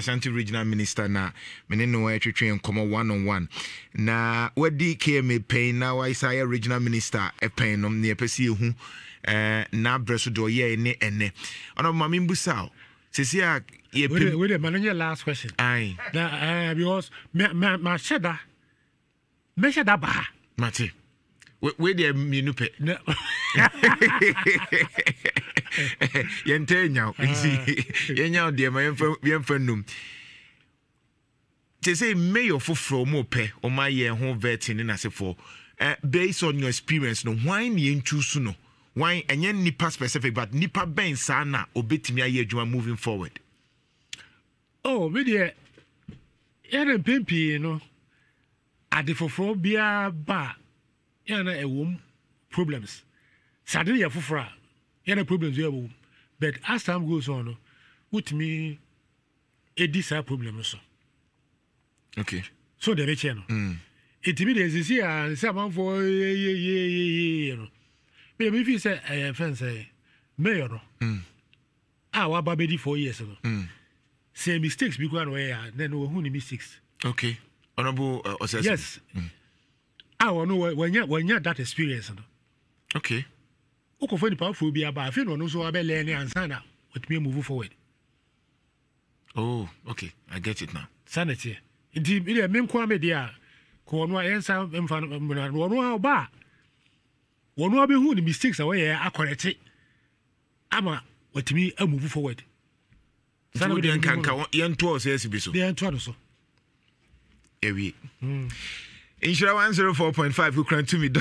ashanti regional minister na mene ne wɔ atwetwe one on one na wadi kma pɛn na waisayɛ regional minister ɛpɛn no ne yɛpɛ sɛ yɛhu eh, na abrɛ so deɛ ɔyɛɛ ne ɛnɛ ɔno ma o sɛsi a yɛpɛ ma no nyɛ last question ae na uh, because mahyɛ da mɛhyɛ da baa mate where deɛ mmienu pɛ yɛnta nyaw nti ah. yɛnyaw deɛ ma yɛmfa num te sɛ mayor foforɔ ɔmo pɛ ɔmo ayɛ ho vetin ne n'asefoɔ based on your experience no why na yɛntu so no why ɛnyɛ nipa specific but nipa bɛn saa na obetumi ayɛ adwuma moving forward. oh mi deɛ yɛrɛ mpempii no ade foforɔ biara ba yɛn na ɛwɔ mu problems sade yɛ foforɔ a yɛna problems yɛ wɔ but as time goes on no wotumi ɛdi saa problem so okay so deɛ mekyɛ no ɛtumi deɛ sisi a sɛ amanfoɔ yeyeyeyeye no mede mefi sɛ ɛyɛ fɛn sɛ mayor no a waba bɛdi four years no mm. sɛ mistakes bi koraa na ɔyɛ a na no wahu ne mistakes okay honorable uh, yes mm. a wɔno wanya that experience no okay wokɔfa nipa afoɔ bi aba afei na ɔno nso wabɛlɛɛ ne ansa na watumi amove forward oh okay i get it now saa na teɛ nti deɛ menko a medeɛ a kɔ ɔno a yɛnsa mfa mmra no ɔno a ɔba a wɔno a bɛhu ne mistakes a wɔyɛ akɔrɛkye ama watumi amove forward sanadeɛ nkanka yɛntoa sɛ asi bi so yɛntoa no so ɛwie nhyira 104.5 kokura ntumi